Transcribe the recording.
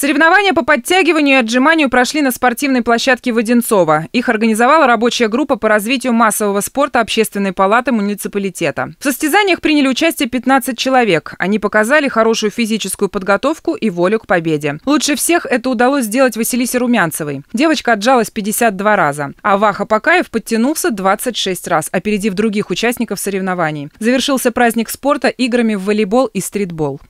Соревнования по подтягиванию и отжиманию прошли на спортивной площадке Воденцова. Их организовала рабочая группа по развитию массового спорта Общественной палаты муниципалитета. В состязаниях приняли участие 15 человек. Они показали хорошую физическую подготовку и волю к победе. Лучше всех это удалось сделать Василисе Румянцевой. Девочка отжалась 52 раза, а Ваха Покаев подтянулся 26 раз, опередив других участников соревнований. Завершился праздник спорта играми в волейбол и стритбол.